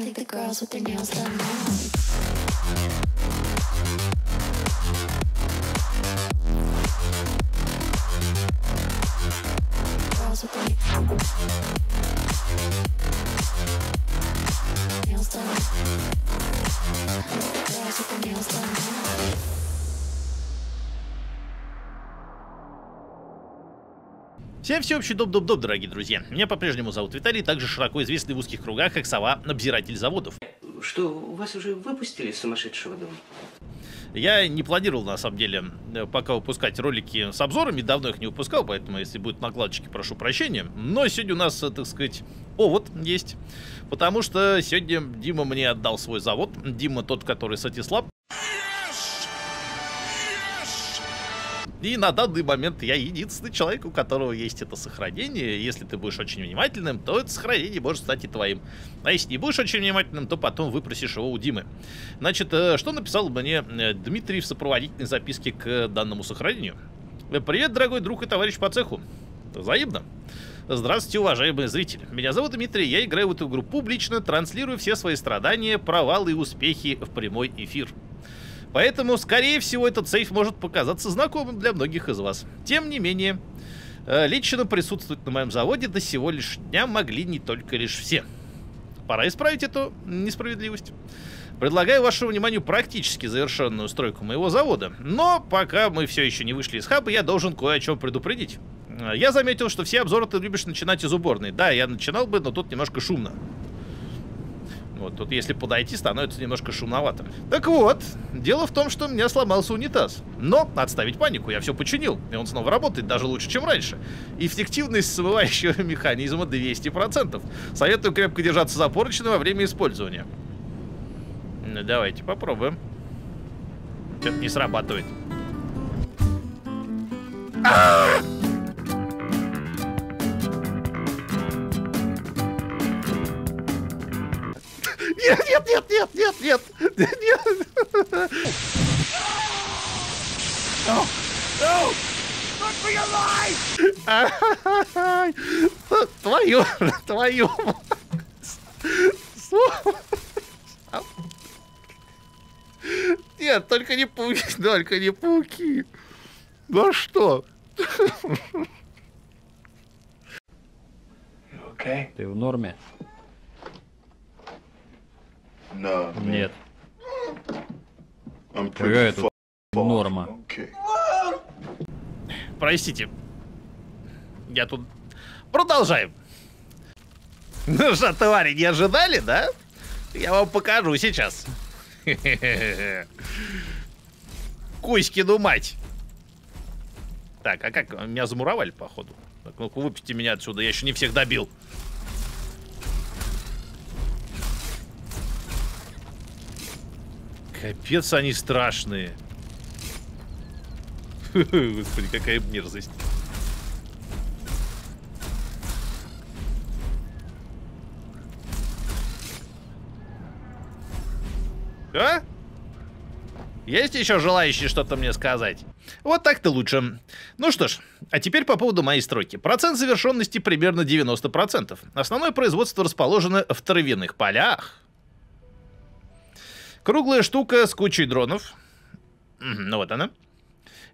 think the girls with their nails done now. Nails done. Girls with their nails done. Всем всеобщий доп-доп-доп, дорогие друзья. Меня по-прежнему зовут Виталий, также широко известный в узких кругах как сова обзиратель заводов. Что, у вас уже выпустили сумасшедшего дома? Я не планировал, на самом деле, э, пока выпускать ролики с обзорами, давно их не выпускал, поэтому, если будут накладочки, прошу прощения. Но сегодня у нас, э, так сказать, повод есть, потому что сегодня Дима мне отдал свой завод. Дима тот, который с И на данный момент я единственный человек, у которого есть это сохранение. Если ты будешь очень внимательным, то это сохранение может стать и твоим. А если не будешь очень внимательным, то потом выпросишь его у Димы. Значит, э, что написал мне э, Дмитрий в сопроводительной записке к данному сохранению? «Э, Привет, дорогой друг и товарищ по цеху. Взаимно. Здравствуйте, уважаемые зрители. Меня зовут Дмитрий, я играю в эту игру публично, транслирую все свои страдания, провалы и успехи в прямой эфир. Поэтому, скорее всего, этот сейф может показаться знакомым для многих из вас. Тем не менее, э, лично присутствовать на моем заводе до сего лишь дня могли не только лишь все. Пора исправить эту несправедливость. Предлагаю вашему вниманию практически завершенную стройку моего завода. Но пока мы все еще не вышли из хаба, я должен кое о чем предупредить. Э, я заметил, что все обзоры ты любишь начинать из уборной. Да, я начинал бы, но тут немножко шумно. Вот тут, если подойти, становится немножко шумновато. Так вот, дело в том, что у меня сломался унитаз. Но отставить панику, я все починил. И он снова работает даже лучше, чем раньше. Эффективность смывающего механизма 200%. Советую крепко держаться за поручни во время использования. Ну, давайте попробуем. что не срабатывает. А! Нет, нет, нет, нет, нет, нет, нет. No, no, look for your life. Твою, твою. Нет, только не пауки, только не пауки. Ну а что? Okay. Ты в норме? No. Нет. Какая тут норма? Okay. Простите. Я тут... Продолжаем. Ну что, твари, не ожидали, да? Я вам покажу сейчас. Кузькину мать. Так, а как? Меня замуровали, походу. Так, ну-ка, выпусти меня отсюда, я еще не всех добил. Капец, они страшные. Господи, какая мерзость. А? Есть еще желающие что-то мне сказать? Вот так-то лучше. Ну что ж, а теперь по поводу моей стройки. Процент завершенности примерно 90%. Основное производство расположено в травяных полях. Круглая штука с кучей дронов. Ну вот она.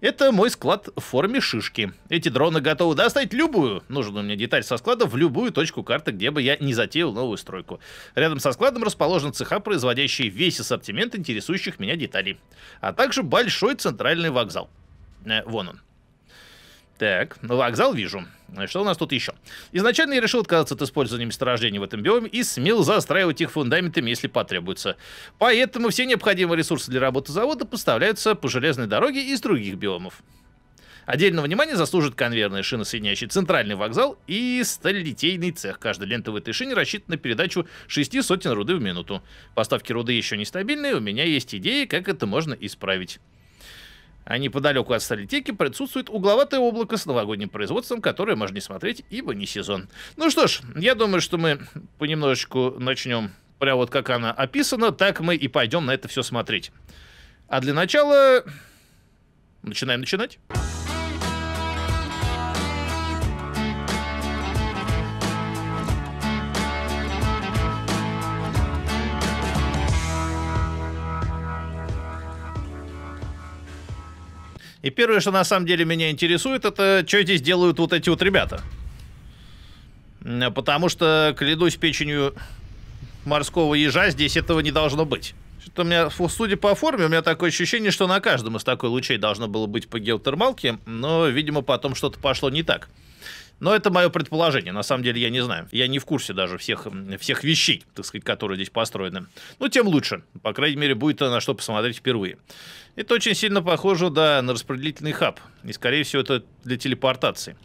Это мой склад в форме шишки. Эти дроны готовы достать любую нужную мне деталь со склада в любую точку карты, где бы я не затеял новую стройку. Рядом со складом расположен цеха, производящий весь ассортимент интересующих меня деталей. А также большой центральный вокзал. Э, вон он. Так, вокзал вижу. Что у нас тут еще? Изначально я решил отказаться от использования месторождений в этом биоме и смел застраивать их фундаментами, если потребуется. Поэтому все необходимые ресурсы для работы завода поставляются по железной дороге из других биомов. Отдельного внимания заслужит конвейерная шина соединяющая центральный вокзал и сталилитейный цех. Каждая лента в этой шине рассчитана на передачу шести сотен руды в минуту. Поставки руды еще нестабильные, у меня есть идеи, как это можно исправить. А неподалеку от столетеки присутствует угловатое облако с новогодним производством, которое можно не смотреть, ибо не сезон. Ну что ж, я думаю, что мы понемножечку начнем прям вот как она описана, так мы и пойдем на это все смотреть. А для начала начинаем начинать. И первое, что на самом деле меня интересует, это что здесь делают вот эти вот ребята. Потому что, клянусь печенью морского ежа, здесь этого не должно быть. Что-то у меня, судя по форме, у меня такое ощущение, что на каждом из такой лучей должно было быть по геотермалке, но, видимо, потом что-то пошло не так. Но это мое предположение. На самом деле я не знаю. Я не в курсе даже всех, всех вещей, так сказать, которые здесь построены. Ну, тем лучше. По крайней мере, будет на что посмотреть впервые. Это очень сильно похоже, да, на распределительный хаб. И, скорее всего, это для телепортации.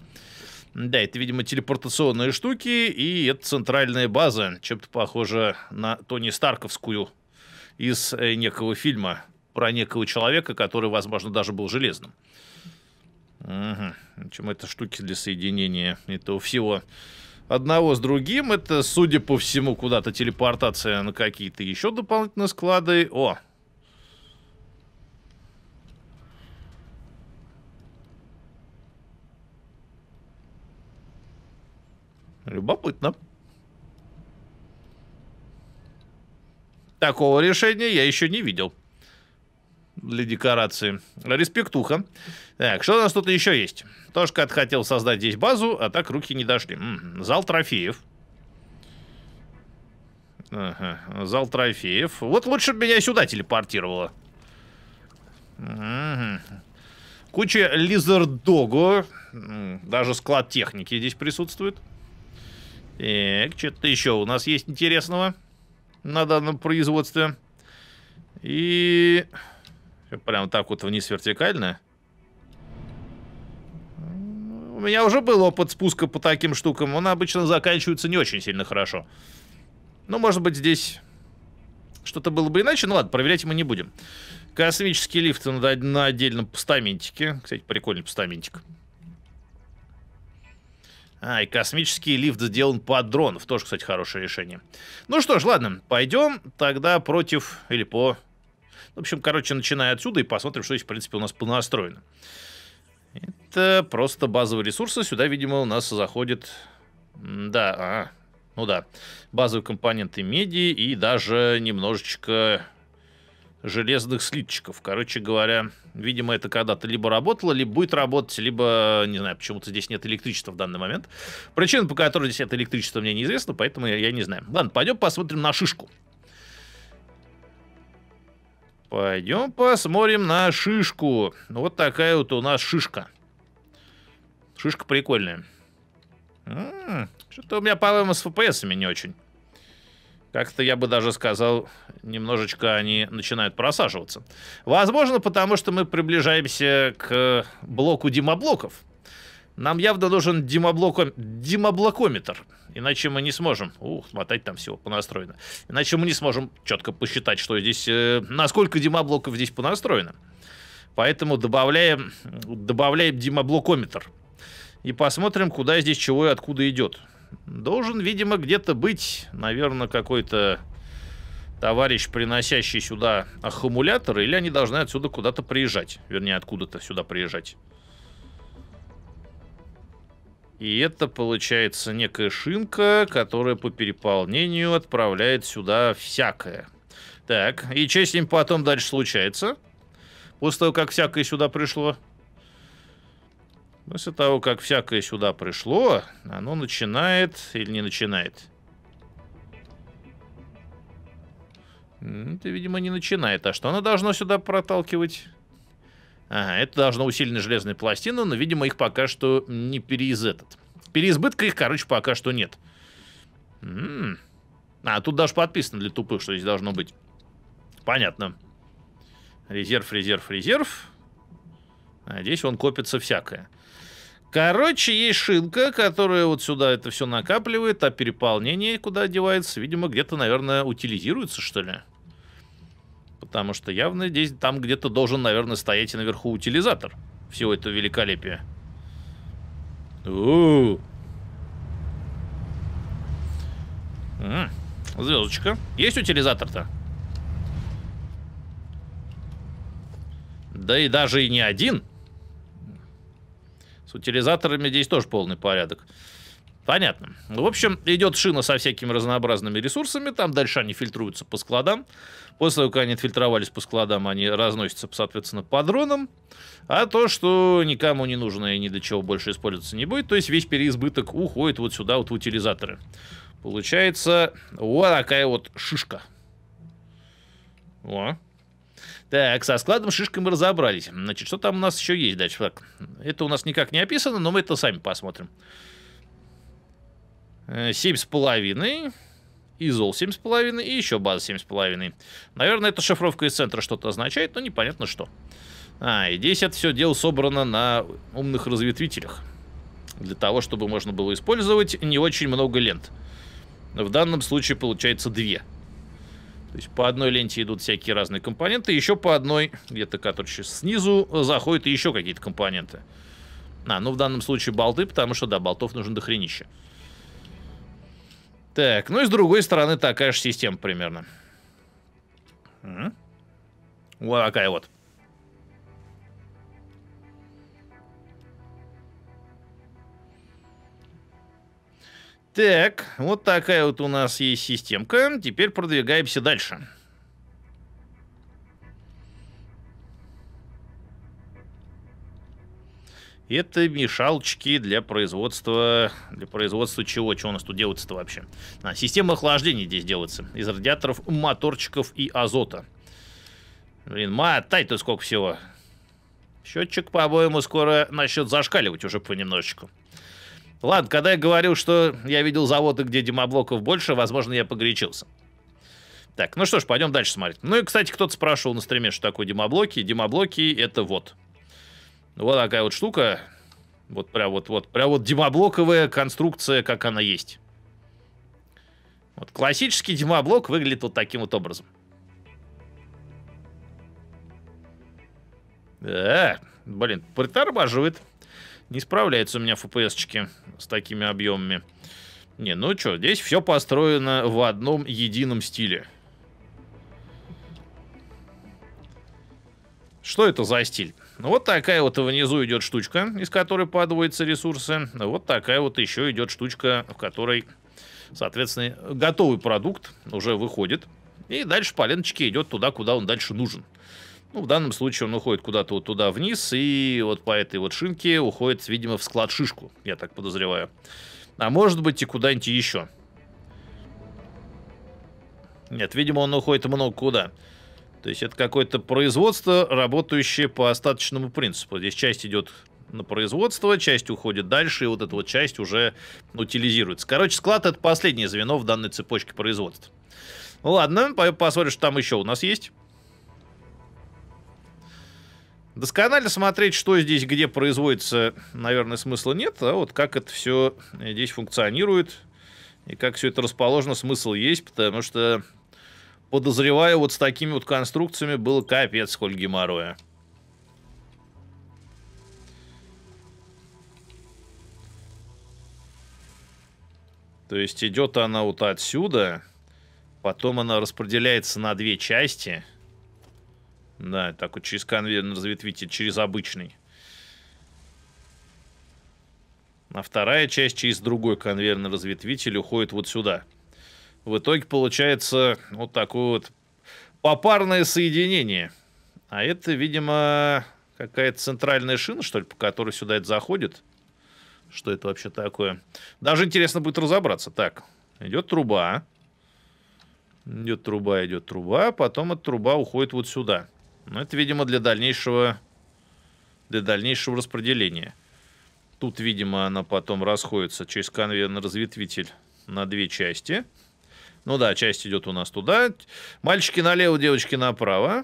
Да, это, видимо, телепортационные штуки, и это центральная база, чем-то похоже на Тони Старковскую из э, некого фильма про некого человека, который, возможно, даже был железным. Угу. Чем это штуки для соединения этого всего одного с другим. Это, судя по всему, куда-то телепортация на какие-то еще дополнительные склады. О! Любопытно. Такого решения я еще не видел для декорации. Респектуха. Так, что у нас тут еще есть? Тошкат хотел создать здесь базу, а так руки не дошли. М -м, зал трофеев. Ага, зал трофеев. Вот лучше бы меня сюда телепортировало. Угу. Куча лизердогу. Даже склад техники здесь присутствует. Так, что-то еще у нас есть интересного на данном производстве. И Прям так вот вниз вертикально. У меня уже был опыт спуска по таким штукам. Он обычно заканчивается не очень сильно хорошо. Ну, может быть, здесь что-то было бы иначе. Ну ладно, проверять мы не будем. Космический лифт на, на отдельном постаментике. Кстати, прикольный постаментик. А, и космический лифт сделан под дронов. Тоже, кстати, хорошее решение. Ну что ж, ладно, пойдем тогда против или по в общем, короче, начиная отсюда и посмотрим, что здесь, в принципе, у нас понастроено. Это просто базовые ресурсы. Сюда, видимо, у нас заходит... Да, а, ну да. Базовые компоненты меди и даже немножечко железных слитчиков. Короче говоря, видимо, это когда-то либо работало, либо будет работать, либо, не знаю, почему-то здесь нет электричества в данный момент. Причина, по которой здесь это электричество, мне неизвестно, поэтому я, я не знаю. Ладно, пойдем посмотрим на шишку. Пойдем посмотрим на шишку. Ну, вот такая вот у нас шишка. Шишка прикольная. М-м, что-то у меня, по-моему, с ФПСами не очень. Как-то я бы даже сказал, немножечко они начинают просаживаться. Возможно, потому что мы приближаемся к блоку димоблоков. Нам явно нужен димоблоком... димоблокометр, иначе мы не сможем... Ух, смотреть там всего понастроено. Иначе мы не сможем четко посчитать, что здесь... Э, насколько димоблоков здесь понастроено. Поэтому добавляем, добавляем димоблокометр. И посмотрим, куда здесь чего и откуда идет. Должен, видимо, где-то быть, наверное, какой-то товарищ, приносящий сюда аккумуляторы, или они должны отсюда куда-то приезжать. Вернее, откуда-то сюда приезжать. И это получается некая шинка, которая по переполнению отправляет сюда всякое. Так, и что с ним потом дальше случается? После того, как всякое сюда пришло? После того, как всякое сюда пришло, оно начинает или не начинает? Это, видимо, не начинает. А что оно должно сюда проталкивать? Ага, это должно усиленная железная пластина, но, видимо, их пока что не переиз этот. Переизбытка их, короче, пока что нет. М м-м. -м. А, тут даже подписано для тупых, что здесь должно быть. Понятно. Резерв, резерв, резерв. А здесь он копится всякое. Короче, есть шинка, которая вот сюда это все накапливает, а переполнение куда девается? Видимо, где-то, наверное, утилизируется, что ли? Потому что явно здесь там где-то должен, наверное, стоять и наверху утилизатор всего этого великолепия. У -у -у. М -м, звездочка. Есть утилизатор-то? Да и даже и не один. С утилизаторами здесь тоже полный порядок. Понятно. В общем, идет шина со всякими разнообразными ресурсами, там дальше они фильтруются по складам. После того, как они отфильтровались по складам, они разносятся, соответственно, по дронам. А то, что никому не нужно и ни для чего больше использоваться не будет, то есть весь переизбыток уходит вот сюда, вот в утилизаторы. Получается вот такая вот шишка. О. Так, со складом шишкой мы разобрались. Значит, что там у нас еще есть дальше? Так, это у нас никак не описано, но мы это сами посмотрим. 7,5 э, изол половиной и еще база семь с половиной Наверное, эта шифровка из центра что-то означает, но непонятно что. А, и здесь это все дело собрано на умных разветвителях. Для того, чтобы можно было использовать не очень много лент. В данном случае получается две. То есть по одной ленте идут всякие разные компоненты, еще по одной, где-то короче, снизу заходят еще какие-то компоненты. А, ну в данном случае болты, потому что, да, болтов нужно дохренища. хренища. Так, ну и с другой стороны такая же система примерно. Вот такая вот. Так, вот такая вот у нас есть системка. Теперь продвигаемся дальше. Дальше. Это мешалочки для производства... Для производства чего? Чего у нас тут делается-то вообще? А, система охлаждения здесь делается. Из радиаторов, моторчиков и азота. Блин, мотай-то сколько всего. Счетчик, по-моему, скоро начнет зашкаливать уже понемножечку. Ладно, когда я говорил, что я видел заводы, где димоблоков больше, возможно, я погорячился. Так, ну что ж, пойдем дальше смотреть. Ну и, кстати, кто-то спрашивал на стриме, что такое димоблоки. Димоблоки — это Вот. Ну, вот такая вот штука. Вот прям вот, вот, прям вот димоблоковая конструкция, как она есть. Вот классический димоблок выглядит вот таким вот образом. Да, блин, притормаживает. Не справляется у меня fps с такими объемами. Не, ну что, здесь все построено в одном едином стиле. Что это за стиль? Ну, вот такая вот внизу идет штучка, из которой подводятся ресурсы. Вот такая вот еще идет штучка, в которой, соответственно, готовый продукт уже выходит. И дальше по ленточке идет туда, куда он дальше нужен. Ну, в данном случае он уходит куда-то вот туда вниз, и вот по этой вот шинке уходит, видимо, в склад-шишку, я так подозреваю. А может быть и куда-нибудь еще. Нет, видимо, он уходит много куда. То есть это какое-то производство, работающее по остаточному принципу. Здесь часть идет на производство, часть уходит дальше, и вот эта вот часть уже утилизируется. Короче, склад — это последнее звено в данной цепочке производства. Ну, ладно, посмотрим, что там еще у нас есть. Досконально смотреть, что здесь где производится, наверное, смысла нет, а вот как это все здесь функционирует и как все это расположено, смысл есть, потому что Подозреваю, вот с такими вот конструкциями было капец сколько геморроя. То есть идет она вот отсюда, потом она распределяется на две части. Да, так вот через конвейер разветвите, ну, через обычный. А вторая часть через другой конвейерный разветвитель уходит вот сюда. В итоге получается вот такое вот попарное соединение. А это, видимо, какая-то центральная шина, что ли, по которой сюда это заходит. Что это вообще такое? Даже интересно будет разобраться. Так, идет труба. Идет труба, идет труба. Потом эта труба уходит вот сюда. Но ну, это, видимо, для дальнейшего, для дальнейшего распределения. Тут, видимо, она потом расходится через конвейерный разветвитель на две части. Ну да, часть идет у нас туда. Мальчики налево, девочки направо.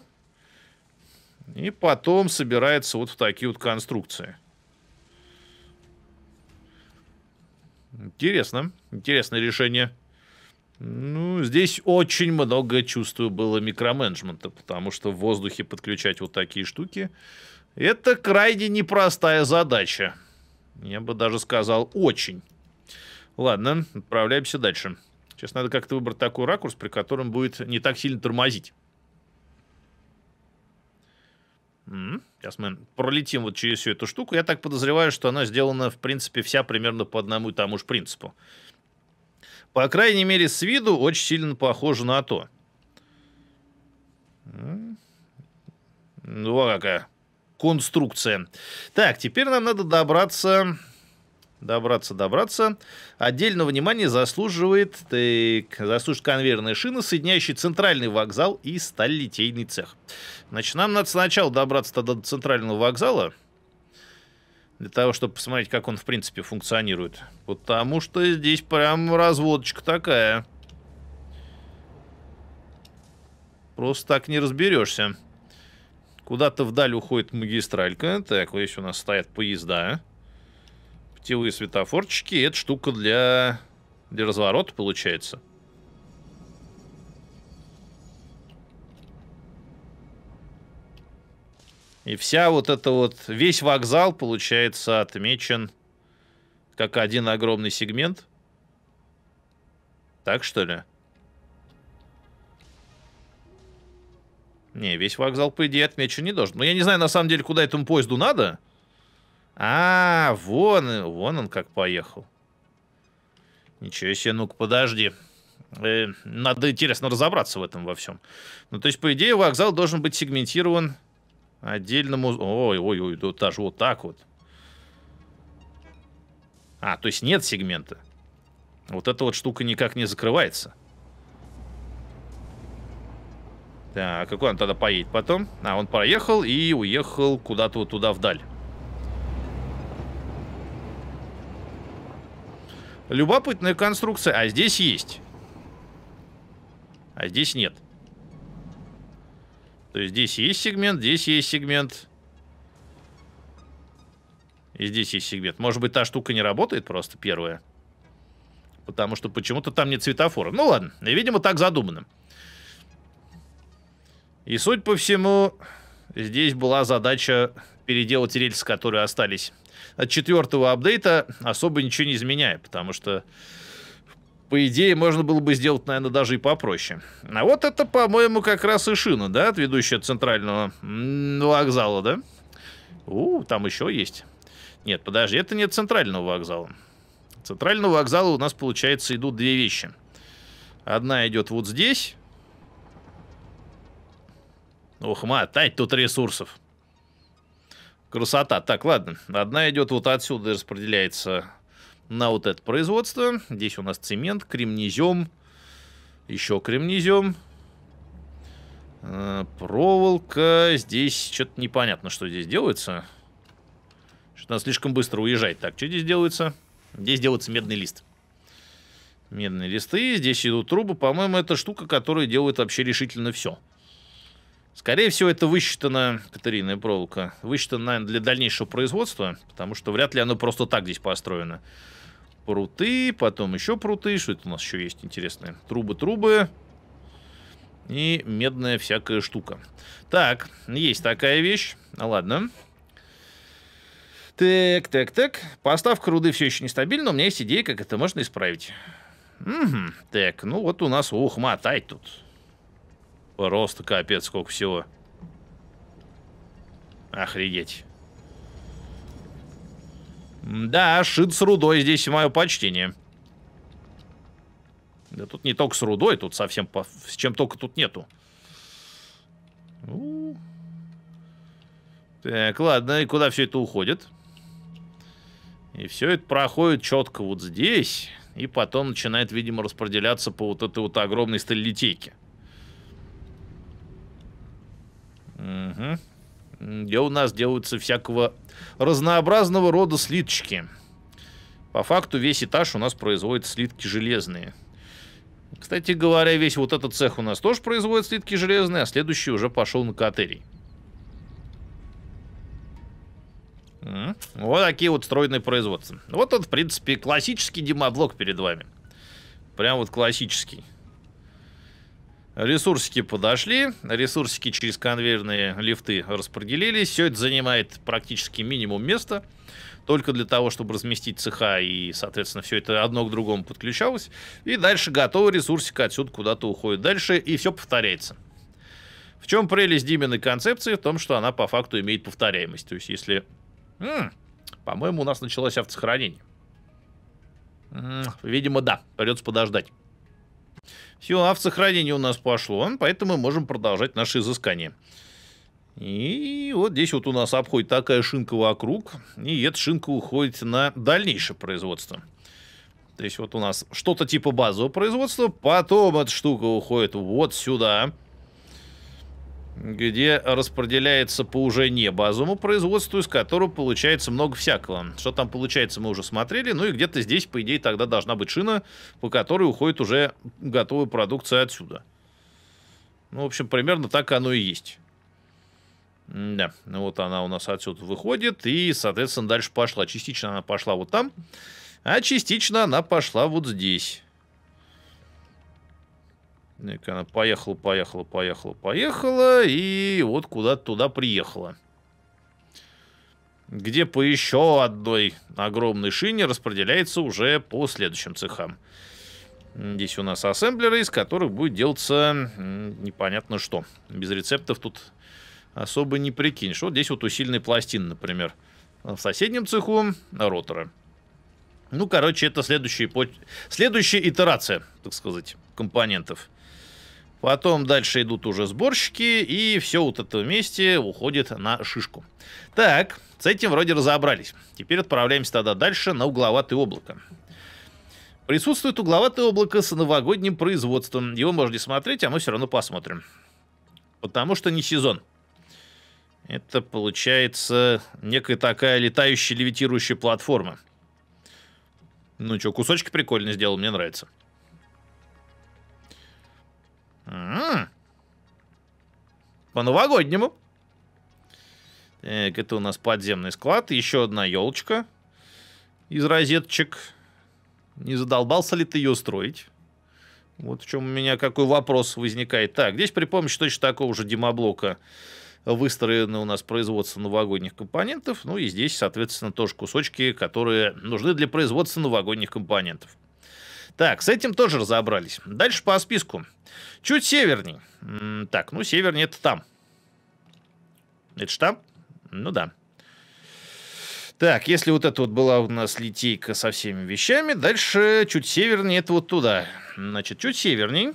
И потом собирается вот в такие вот конструкции. Интересно. Интересное решение. Ну, здесь очень много, чувствую, было микроменеджмента, потому что в воздухе подключать вот такие штуки – это крайне непростая задача. Я бы даже сказал, очень. Ладно, отправляемся дальше. Сейчас надо как-то выбрать такой ракурс, при котором будет не так сильно тормозить. Сейчас мы пролетим вот через всю эту штуку. Я так подозреваю, что она сделана, в принципе, вся примерно по одному и тому же принципу. По крайней мере, с виду очень сильно похоже на то. Ну, какая конструкция. Так, теперь нам надо добраться добраться, добраться. Отдельного внимания заслуживает, так, э, заслуживает конвейерная шина, соединяющая центральный вокзал и сталилитейный цех. Значит, нам надо сначала добраться до центрального вокзала, для того, чтобы посмотреть, как он, в принципе, функционирует. Потому что здесь прям разводочка такая. Просто так не разберешься. Куда-то вдаль уходит магистралька. Так, вот здесь у нас стоят поезда. Поезда. Путевые светофорчики. Это штука для, для разворота, получается. И вся вот эта вот... Весь вокзал, получается, отмечен как один огромный сегмент. Так, что ли? Не, весь вокзал, по идее, отмечен не должен. Но я не знаю, на самом деле, куда этому поезду надо. А, вон, э, вон он как поехал. Ничего себе, ну-ка, подожди. Э, надо интересно разобраться в этом во всем. Ну, то есть, по идее, вокзал должен быть сегментирован отдельному... Ой, ой, ой, да, даже вот так вот. А, то есть нет сегмента. Вот эта вот штука никак не закрывается. Так, а какой он тогда поедет потом? А, он проехал и уехал куда-то вот туда вдаль. Любопытная конструкция. А здесь есть. А здесь нет. То есть здесь есть сегмент, здесь есть сегмент. И здесь есть сегмент. Может быть, та штука не работает просто первая. Потому что почему-то там нет светофора. Ну ладно, видимо, так задумано. И суть по всему, здесь была задача переделать рельсы, которые остались от четвертого апдейта особо ничего не изменяя, потому что по идее, можно было бы сделать, наверное, даже и попроще. А вот это, по-моему, как раз и шина, да, ведущая от центрального вокзала, да? У, там еще есть. Нет, подожди, это не центрального вокзала. Центрального вокзала у нас, получается, идут две вещи. Одна идет вот здесь. Ух, мать, тут ресурсов. Красота. Так, ладно. Одна идет вот отсюда и распределяется на вот это производство. Здесь у нас цемент, кремнезем, еще кремнезем, э, проволока. Здесь что-то непонятно, что здесь делается. Что-то надо слишком быстро уезжать. Так, что здесь делается? Здесь делается медный лист. Медные листы, здесь идут трубы. По-моему, это штука, которая делает вообще решительно все. Скорее всего, это высчитана катерийная проволока. Высчитана, наверное, для дальнейшего производства, потому что вряд ли оно просто так здесь построено. Пруты, потом еще пруты. Что это у нас еще есть интересное? Трубы, трубы. И медная всякая штука. Так, есть такая вещь. Ладно. Так, так, так. Поставка руды все еще нестабильна. У меня есть идея, как это можно исправить. Угу. Так, ну вот у нас, ух, тут. Рост капец, сколько всего. Охренеть. Да, шит с рудой здесь мое почтение. Да тут не только с рудой, тут совсем по... с чем только тут нету. Так, ладно, и куда все это уходит? И все это проходит четко вот здесь. И потом начинает, видимо, распределяться по вот этой вот огромной сталилитейке. Угу. Где у нас делаются всякого разнообразного рода слиточки. По факту весь этаж у нас производит слитки железные. Кстати говоря, весь вот этот цех у нас тоже производит слитки железные, а следующий уже пошел на катерий. Вот такие вот стройные производства. Вот он, в принципе, классический демоблок перед вами. Прям вот классический. Ресурсики подошли, ресурсики через конвейерные лифты распределились. Все это занимает практически минимум места, только для того, чтобы разместить цеха и, соответственно, все это одно к другому подключалось. И дальше готовый ресурсик отсюда куда-то уходит дальше, и все повторяется. В чем прелесть Диминой концепции? В том, что она по факту имеет повторяемость. То есть, если... По-моему, у нас началось автосохранение. М -м, видимо, да. Придется подождать. Все, а в сохранении у нас пошло, поэтому мы можем продолжать наши изыскания. И вот здесь вот у нас обходит такая шинка вокруг, и эта шинка уходит на дальнейшее производство. То есть вот у нас что-то типа базового производства, потом эта штука уходит вот сюда, где распределяется по уже не базовому производству, из которого получается много всякого. Что там получается, мы уже смотрели. Ну и где-то здесь, по идее, тогда должна быть шина, по которой уходит уже готовая продукция отсюда. Ну, в общем, примерно так оно и есть. Да, ну вот она у нас отсюда выходит, и, соответственно, дальше пошла. Частично она пошла вот там, а частично она пошла вот здесь. Ну, она поехала, поехала, поехала, поехала, и вот куда-то туда приехала. Где по еще одной огромной шине распределяется уже по следующим цехам. Здесь у нас ассемблеры, из которых будет делаться непонятно что. Без рецептов тут особо не прикинешь. Вот здесь вот усиленные пластины, например. В соседнем цеху роторы. Ну, короче, это следующая, следующая итерация, так сказать, компонентов. Потом дальше идут уже сборщики, и все вот это вместе уходит на шишку. Так, с этим вроде разобрались. Теперь отправляемся тогда дальше на угловатое облако. Присутствует угловатое облако с новогодним производством. Его можно не смотреть, а мы все равно посмотрим. Потому что не сезон. Это получается некая такая летающая левитирующая платформа. Ну что, кусочки прикольно сделал, мне нравится. По-новогоднему. Так, это у нас подземный склад. Еще одна елочка из розеточек. Не задолбался ли ты ее строить? Вот в чем у меня какой вопрос возникает. Так, здесь при помощи точно такого же демоблока выстроено у нас производство новогодних компонентов. Ну и здесь, соответственно, тоже кусочки, которые нужны для производства новогодних компонентов. Так, с этим тоже разобрались. Дальше по списку. Чуть северней. Так, ну севернее это там. Это ж там? Ну да. Так, если вот это вот была у нас литейка со всеми вещами, дальше чуть севернее это вот туда. Значит, чуть северней,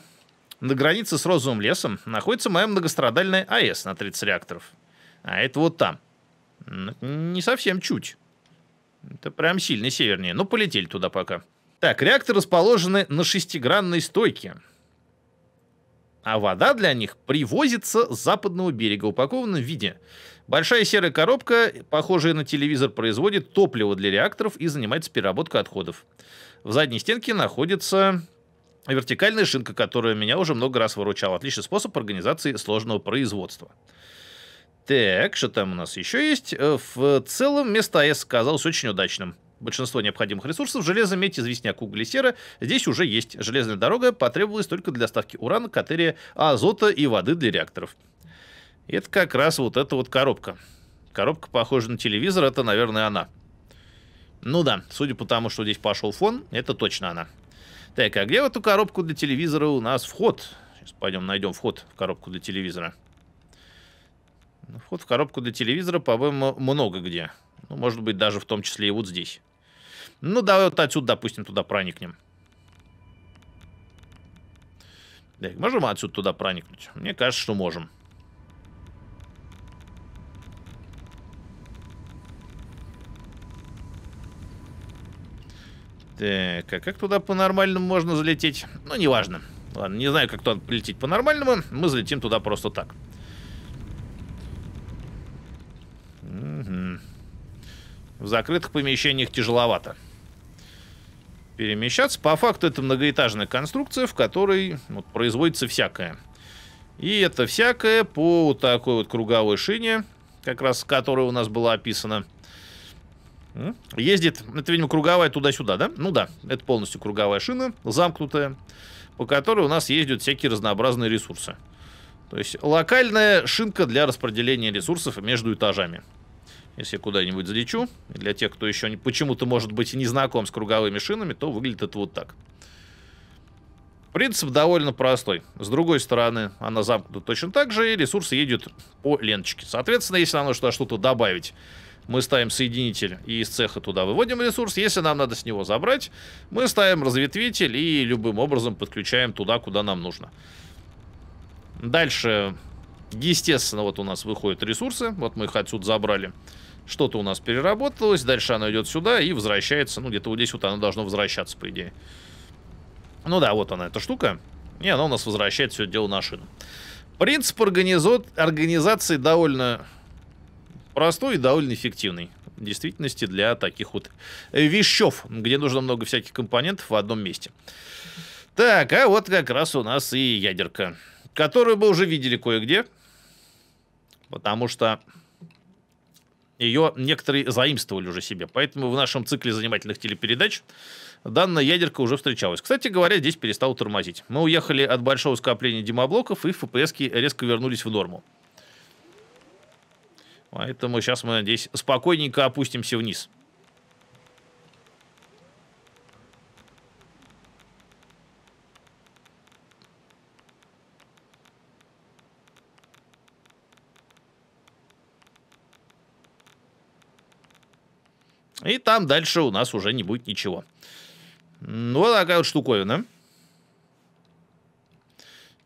на границе с розовым лесом, находится моя многострадальная АЭС на 30 реакторов. А это вот там. Не совсем чуть. Это прям сильно севернее. Но ну, полетели туда пока. Так, реакторы расположены на шестигранной стойке. А вода для них привозится с западного берега, упакована в виде. Большая серая коробка, похожая на телевизор, производит топливо для реакторов и занимается переработкой отходов. В задней стенке находится вертикальная шинка, которая меня уже много раз выручала. Отличный способ организации сложного производства. Так, что там у нас еще есть? Э, в целом, место АЭС казалось очень удачным большинство необходимых ресурсов, железо, медь, известняк, уголь и сера, здесь уже есть. Железная дорога потребовалась только для доставки урана, катерия, азота и воды для реакторов. Это как раз вот эта вот коробка. Коробка похожа на телевизор, это, наверное, она. Ну да, судя по тому, что здесь пошел фон, это точно она. Так, а где в эту коробку для телевизора у нас вход? Сейчас пойдем найдем вход в коробку для телевизора. Ну, вход в коробку для телевизора, по-моему, много где. Ну, может быть, даже в том числе и вот здесь. Ну, давай вот отсюда, допустим, туда проникнем. Так, можем отсюда туда проникнуть? Мне кажется, что можем. Так, а как туда по-нормальному можно залететь? Ну, неважно. Ладно, не знаю, как туда полететь по-нормальному. Мы залетим туда просто так. Угу. В закрытых помещениях тяжеловато перемещаться. По факту это многоэтажная конструкция, в которой вот, производится всякое. И это всякое по вот такой вот круговой шине, как раз которая у нас была описана. Ездит, это, видимо, круговая туда-сюда, да? Ну да, это полностью круговая шина, замкнутая, по которой у нас ездят всякие разнообразные ресурсы. То есть локальная шинка для распределения ресурсов между этажами. Если я куда-нибудь залечу, для тех, кто еще почему-то, может быть, не знаком с круговыми шинами, то выглядит это вот так. Принцип довольно простой. С другой стороны, она замкнута точно так же, и ресурсы едут по ленточке. Соответственно, если нам нужно что-то добавить, мы ставим соединитель и из цеха туда выводим ресурс. Если нам надо с него забрать, мы ставим разветвитель и любым образом подключаем туда, куда нам нужно. Дальше Естественно, вот у нас выходят ресурсы. Вот мы их отсюда забрали. Что-то у нас переработалось. Дальше оно идет сюда и возвращается. Ну, где-то вот здесь вот оно должно возвращаться, по идее. Ну да, вот она, эта штука. И она у нас возвращает все дело на шину. Принцип организо... организации довольно простой и довольно эффективный. В действительности для таких вот вещев, где нужно много всяких компонентов в одном месте. Так, а вот как раз у нас и ядерка, которую мы уже видели кое-где потому что ее некоторые заимствовали уже себе. Поэтому в нашем цикле занимательных телепередач данная ядерка уже встречалась. Кстати говоря, здесь перестал тормозить. Мы уехали от большого скопления димоблоков, и фпс резко вернулись в норму. Поэтому сейчас мы, здесь спокойненько опустимся вниз. И там дальше у нас уже не будет ничего. Вот такая вот штуковина.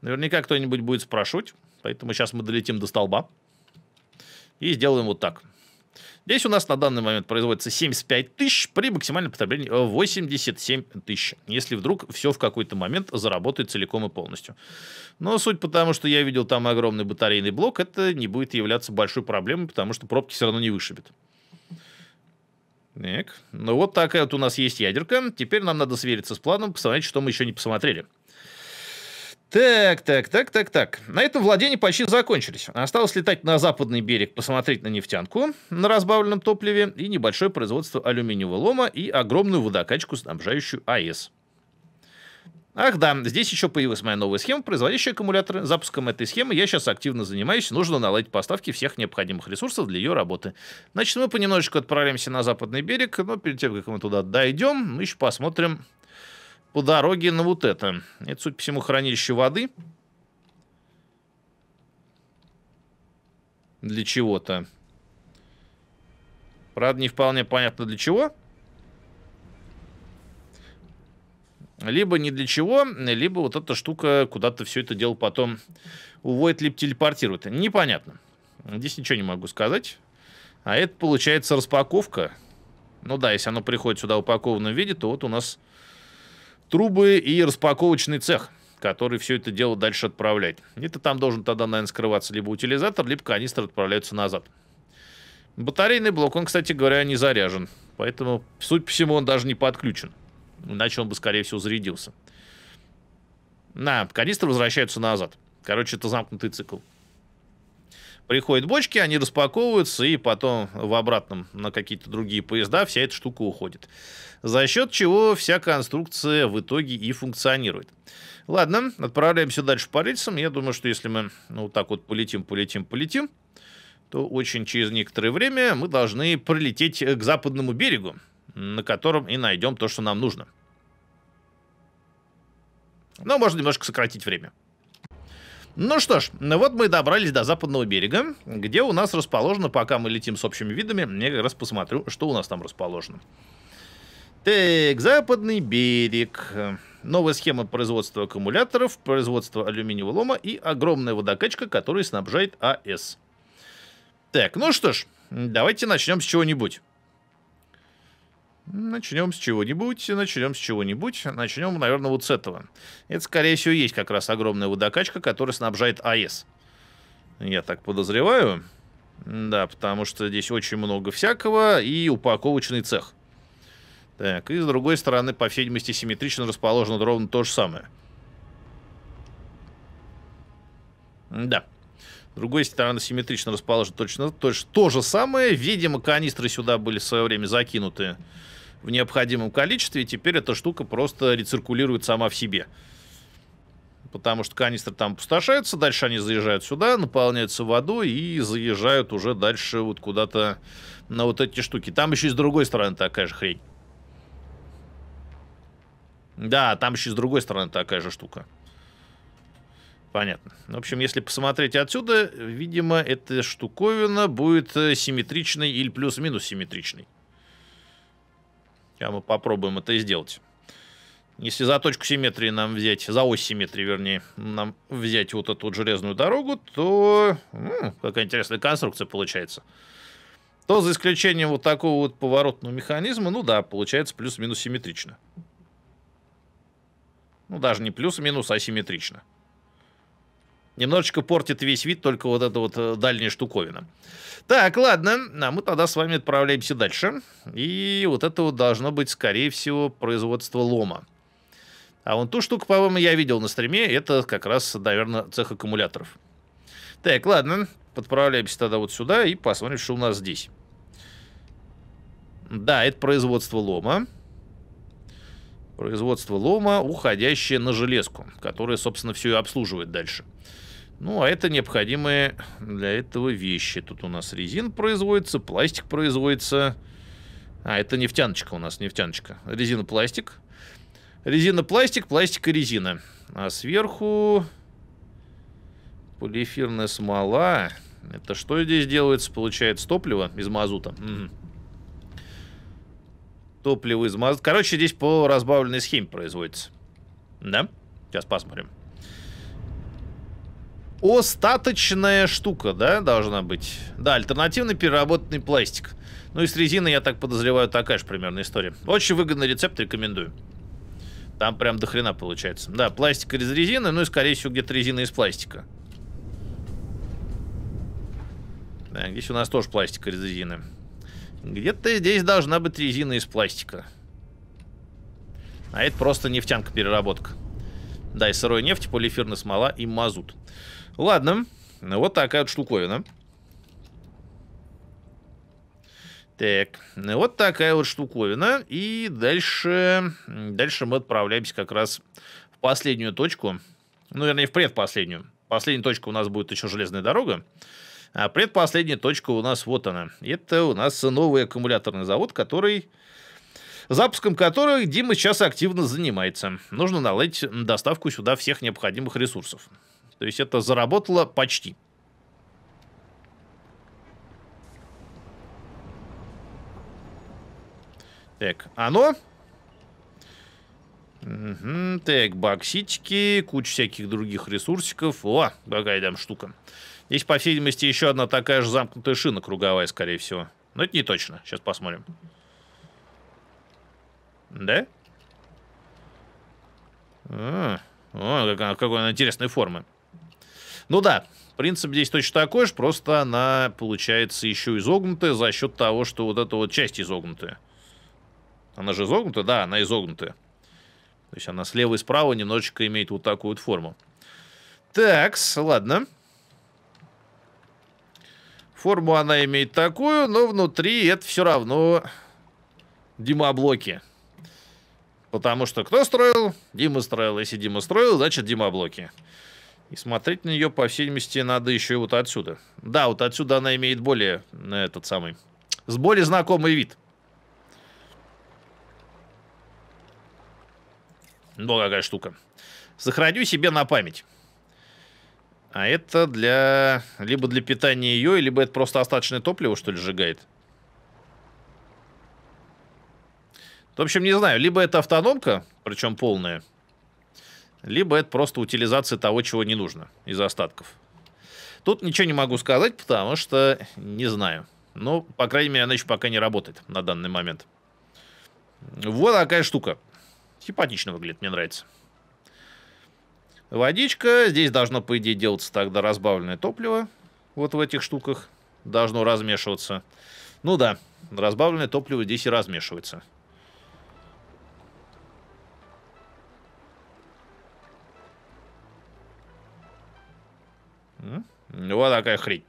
Наверняка кто-нибудь будет спрашивать. Поэтому сейчас мы долетим до столба. И сделаем вот так. Здесь у нас на данный момент производится 75 тысяч при максимальном потреблении 87 тысяч. Если вдруг все в какой-то момент заработает целиком и полностью. Но суть потому, что я видел там огромный батарейный блок, это не будет являться большой проблемой, потому что пробки все равно не вышибет. Так. Ну вот такая вот у нас есть ядерка. Теперь нам надо свериться с планом, посмотреть, что мы еще не посмотрели. Так, так, так, так, так. На этом владения почти закончились. Осталось летать на западный берег, посмотреть на нефтянку на разбавленном топливе и небольшое производство алюминиевого лома и огромную водокачку, снабжающую АЭС. Ах да, здесь еще появилась моя новая схема, производящая аккумуляторы. Запуском этой схемы я сейчас активно занимаюсь. Нужно наладить поставки всех необходимых ресурсов для ее работы. Значит, мы понемножечку отправляемся на западный берег, но перед тем, как мы туда дойдем, мы еще посмотрим по дороге на вот это. Это, суть по всему, хранилище воды. Для чего-то. Правда, не вполне понятно для чего. либо ни для чего, либо вот эта штука куда-то все это дело потом уводит, либо телепортирует. Непонятно. Здесь ничего не могу сказать. А это получается распаковка. Ну да, если оно приходит сюда в упакованном виде, то вот у нас трубы и распаковочный цех, который все это дело дальше отправляет. Это там должен тогда, наверное, скрываться либо утилизатор, либо канистр отправляется назад. Батарейный блок, он, кстати говоря, не заряжен. Поэтому, суть по всему, он даже не подключен. Иначе он бы, скорее всего, зарядился. На, канистры возвращаются назад. Короче, это замкнутый цикл. Приходят бочки, они распаковываются, и потом в обратном на какие-то другие поезда вся эта штука уходит. За счет чего вся конструкция в итоге и функционирует. Ладно, отправляемся дальше по рельсам. Я думаю, что если мы ну, вот так вот полетим, полетим, полетим, то очень через некоторое время мы должны пролететь э, к западному берегу на котором и найдем то, что нам нужно. Но можно немножко сократить время. Ну что ж, вот мы и добрались до западного берега, где у нас расположено, пока мы летим с общими видами, я как раз посмотрю, что у нас там расположено. Так, западный берег. Новая схема производства аккумуляторов, производство алюминиевого лома и огромная водокачка, которая снабжает АС. Так, ну что ж, давайте начнем с чего-нибудь. Начнем с чего-нибудь, начнем с чего-нибудь. Начнем, наверное, вот с этого. Это, скорее всего, есть как раз огромная водокачка, которая снабжает АЭС. Я так подозреваю. Да, потому что здесь очень много всякого и упаковочный цех. Так, и с другой стороны, по всей видимости, симметрично расположено ровно то же самое. Да. С другой стороны, симметрично расположено точно, точно то же самое. Видимо, канистры сюда были в свое время закинуты в необходимом количестве, и теперь эта штука просто рециркулирует сама в себе. Потому что канистры там пустошаются, дальше они заезжают сюда, наполняются водой и заезжают уже дальше вот куда-то на вот эти штуки. Там еще и с другой стороны такая же хрень. Да, там еще с другой стороны такая же штука. Понятно. В общем, если посмотреть отсюда, видимо, эта штуковина будет э, симметричной или плюс-минус симметричной. Сейчас мы попробуем это сделать. Если за точку симметрии нам взять, за ось симметрии, вернее, нам взять вот эту вот железную дорогу, то м-м, какая интересная конструкция получается. То за исключением вот такого вот поворотного механизма, ну да, получается плюс-минус симметрично. Ну даже не плюс-минус, а симметрично. Немножечко портит весь вид только вот эта вот э, дальняя штуковина. Так, ладно, а мы тогда с вами отправляемся дальше. И вот это вот должно быть, скорее всего, производство лома. А вон ту штуку, по-моему, я видел на стриме. Это как раз, наверное, цех аккумуляторов. Так, ладно. Подправляемся тогда вот сюда и посмотрим, что у нас здесь. Да, это производство лома. Производство лома, уходящее на железку, которая, собственно, все и обслуживает дальше. Дальше. Ну, а это необходимые для этого вещи. Тут у нас резин производится, пластик производится. А, это нефтяночка у нас, нефтяночка. Резина, пластик. Резина, пластик, пластик и резина. А сверху полиэфирная смола. Это что здесь делается? Получается топливо из мазута. Угу. Топливо из мазута. Короче, здесь по разбавленной схеме производится. Да? Сейчас посмотрим остаточная штука, да, должна быть. Да, альтернативный переработанный пластик. Ну и с резиной, я так подозреваю, такая же примерно история. Очень выгодный рецепт, рекомендую. Там прям до хрена получается. Да, пластик из резины, ну и, скорее всего, где-то резина из пластика. Да, здесь у нас тоже пластик из резины. Где-то здесь должна быть резина из пластика. А это просто нефтянка-переработка. Да, и сырой нефть, полиэфирная смола и мазут. Ладно, вот такая вот штуковина. Так, вот такая вот штуковина. И дальше, дальше мы отправляемся как раз в последнюю точку. Ну, вернее, в предпоследнюю. Последняя точка у нас будет еще железная дорога. А предпоследняя точка у нас вот она. Это у нас новый аккумуляторный завод, который запуском которых Дима сейчас активно занимается. Нужно наладить доставку сюда всех необходимых ресурсов. То есть это заработало почти. Так, оно. Угу, так, боксички, куча всяких других ресурсиков. О, какая там штука. Здесь, по всей видимости, еще одна такая же замкнутая шина круговая, скорее всего. Но это не точно. Сейчас посмотрим. Да? А, о, как, какой она интересной формы. Ну да, принцип здесь точно такой же, просто она получается еще изогнутая за счет того, что вот эта вот часть изогнутая. Она же изогнутая? Да, она изогнутая. То есть она слева и справа немножечко имеет вот такую вот форму. Так, ладно. Форму она имеет такую, но внутри это все равно димоблоки. Потому что кто строил? Дима строил. Если Дима строил, значит Дима блоки. И смотреть на нее, по всей видимости, надо еще и вот отсюда. Да, вот отсюда она имеет более э, этот самый... С более знакомый вид. Ну, какая штука. Сохраню себе на память. А это для... Либо для питания ее, либо это просто остаточное топливо, что ли, сжигает. В общем, не знаю, либо это автономка, причем полная, либо это просто утилизация того, чего не нужно из остатков. Тут ничего не могу сказать, потому что не знаю. Ну, по крайней мере, она еще пока не работает на данный момент. Вот такая штука. Симпатично выглядит, мне нравится. Водичка. Здесь должно, по идее, делаться тогда разбавленное топливо. Вот в этих штуках должно размешиваться. Ну да, разбавленное топливо здесь и размешивается. Вот такая хрень.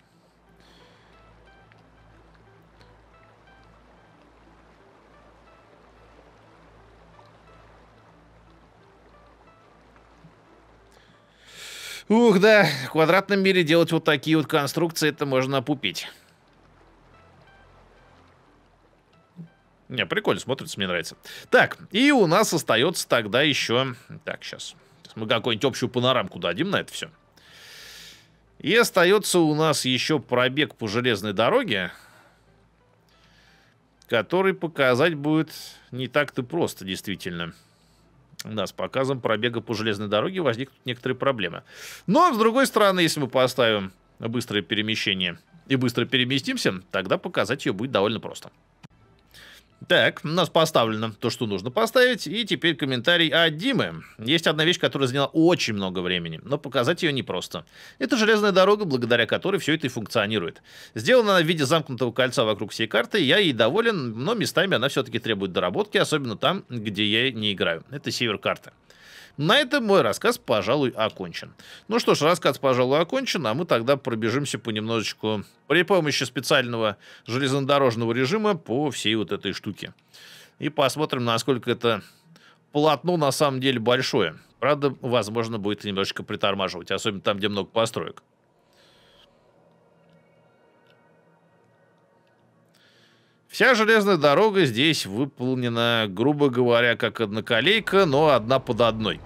Ух, да, в квадратном мире делать вот такие вот конструкции, это можно опупить. Не, прикольно смотрится, мне нравится. Так, и у нас остается тогда еще... Так, сейчас. сейчас мы какую-нибудь общую панорамку дадим на это все. И остается у нас еще пробег по железной дороге, который показать будет не так-то просто, действительно. Да, с показом пробега по железной дороге возникнут некоторые проблемы. Но, с другой стороны, если мы поставим быстрое перемещение и быстро переместимся, тогда показать ее будет довольно просто. Так, у нас поставлено то, что нужно поставить. И теперь комментарий от Димы. Есть одна вещь, которая заняла очень много времени, но показать ее непросто. Это железная дорога, благодаря которой все это и функционирует. Сделана она в виде замкнутого кольца вокруг всей карты. Я ей доволен, но местами она все-таки требует доработки, особенно там, где я не играю. Это север карты. На этом мой рассказ, пожалуй, окончен. Ну что ж, рассказ, пожалуй, окончен, а мы тогда пробежимся понемножечку при помощи специального железнодорожного режима по всей вот этой штуке. И посмотрим, насколько это полотно на самом деле большое. Правда, возможно, будет немножечко притормаживать, особенно там, где много построек. Вся железная дорога здесь выполнена, грубо говоря, как одноколейка, но одна под одной.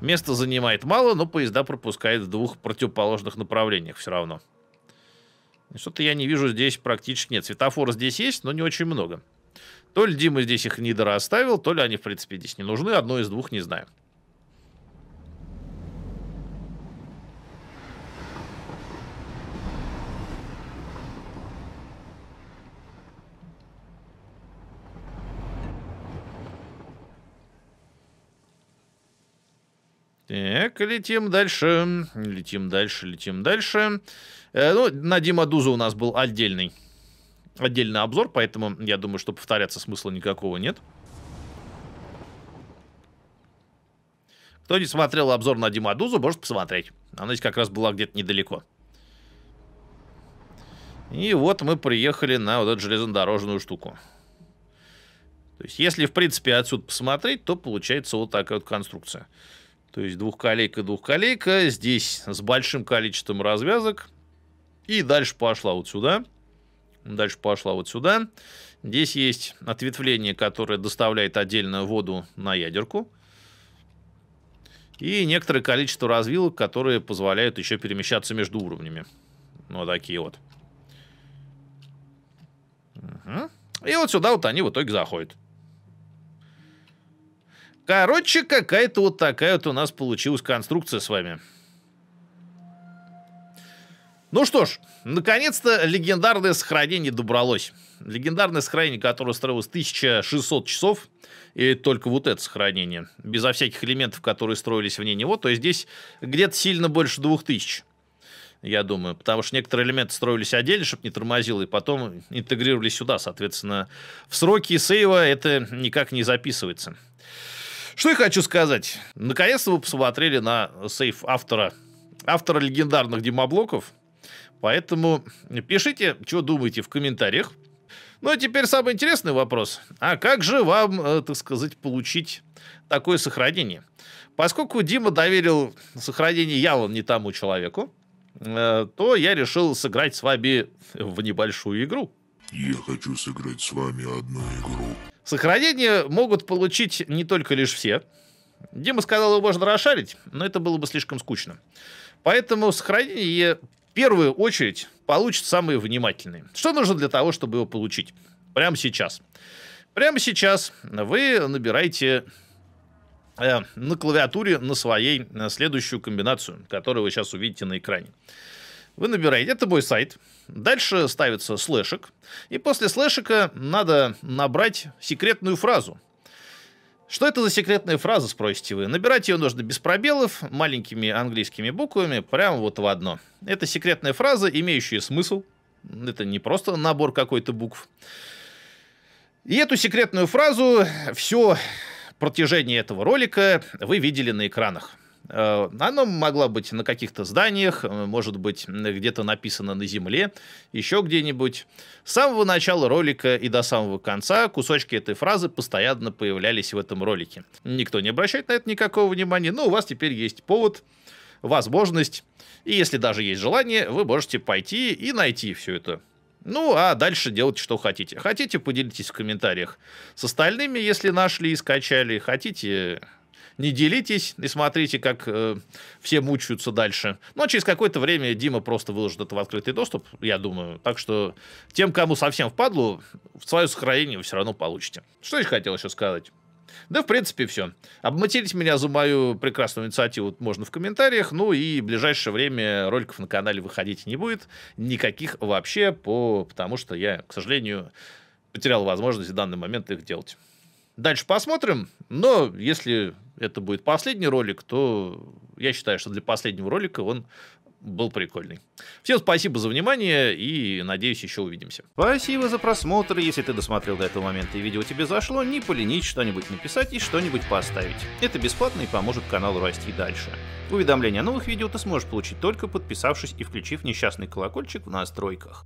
Места занимает мало, но поезда пропускает в двух противоположных направлениях все равно. Что-то я не вижу здесь практически нет. Светофоры здесь есть, но не очень много. То ли Дима здесь их недорасставил, то ли они, в принципе, здесь не нужны. Одно из двух не знаю. Так, летим дальше, летим дальше, летим дальше. Э, ну, на Дима Дуза у нас был отдельный, отдельный обзор, поэтому я думаю, что повторяться смысла никакого нет. Кто не смотрел обзор на Дима Дузу, может посмотреть. Она здесь как раз была где-то недалеко. И вот мы приехали на вот эту железнодорожную штуку. То есть, если, в принципе, отсюда посмотреть, то получается вот такая вот конструкция. То есть двухколейка, двухколейка, здесь с большим количеством развязок. И дальше пошла вот сюда. Дальше пошла вот сюда. Здесь есть ответвление, которое доставляет отдельную воду на ядерку. И некоторое количество развилок, которые позволяют еще перемещаться между уровнями. Вот такие вот. Угу. И вот сюда вот они в итоге заходят. Короче, какая-то вот такая вот у нас получилась конструкция с вами. Ну что ж, наконец-то легендарное сохранение добралось. Легендарное сохранение, которое строилось 1600 часов, и только вот это сохранение, безо всяких элементов, которые строились вне него, то есть здесь где-то сильно больше 2000 я думаю, потому что некоторые элементы строились отдельно, чтобы не тормозило, и потом интегрировали сюда, соответственно, в сроки сейва это никак не записывается. Что я хочу сказать. Наконец-то вы посмотрели на сейф автора, автора легендарных демоблоков. Поэтому пишите, что думаете в комментариях. Ну, а теперь самый интересный вопрос. А как же вам, э, так сказать, получить такое сохранение? Поскольку Дима доверил сохранение явно не тому человеку, э, то я решил сыграть с вами в небольшую игру. Я хочу сыграть с вами одну игру. Сохранение могут получить не только лишь все. Дима сказал, его можно расшарить, но это было бы слишком скучно. Поэтому сохранение в первую очередь получат самые внимательные. Что нужно для того, чтобы его получить? Прямо сейчас. Прямо сейчас вы набираете э, на клавиатуре на своей э, следующую комбинацию, которую вы сейчас увидите на экране. Вы набираете, это мой сайт. Дальше ставится слэшик. И после слэшика надо набрать секретную фразу. Что это за секретная фраза, спросите вы? Набирать ее нужно без пробелов, маленькими английскими буквами, прямо вот в одно. Это секретная фраза, имеющая смысл. Это не просто набор какой-то букв. И эту секретную фразу все протяжение этого ролика вы видели на экранах. Э, она могла быть на каких-то зданиях, э, может быть, где-то написано на земле, еще где-нибудь. С самого начала ролика и до самого конца кусочки этой фразы постоянно появлялись в этом ролике. Никто не обращает на это никакого внимания, но у вас теперь есть повод, возможность, и если даже есть желание, вы можете пойти и найти все это ну, а дальше делайте, что хотите. Хотите, поделитесь в комментариях с остальными, если нашли и скачали. Хотите, не делитесь и смотрите, как э, все мучаются дальше. Но через какое-то время Дима просто выложит это в открытый доступ, я думаю. Так что тем, кому совсем впадло, в свое сохранение вы все равно получите. Что еще хотел еще сказать? Да, в принципе, все. Обматерить меня за мою прекрасную инициативу можно в комментариях. Ну и в ближайшее время роликов на канале выходить не будет. Никаких вообще, по... потому что я, к сожалению, потерял возможность в данный момент их делать. Дальше посмотрим. Но если это будет последний ролик, то я считаю, что для последнего ролика он был прикольный. Всем спасибо за внимание и надеюсь еще увидимся. Спасибо за просмотр. Если ты досмотрел до этого момента и видео тебе зашло, не поленись что-нибудь написать и что-нибудь поставить. Это бесплатно и поможет каналу расти дальше. Уведомления о новых видео ты сможешь получить только подписавшись и включив несчастный колокольчик в настройках.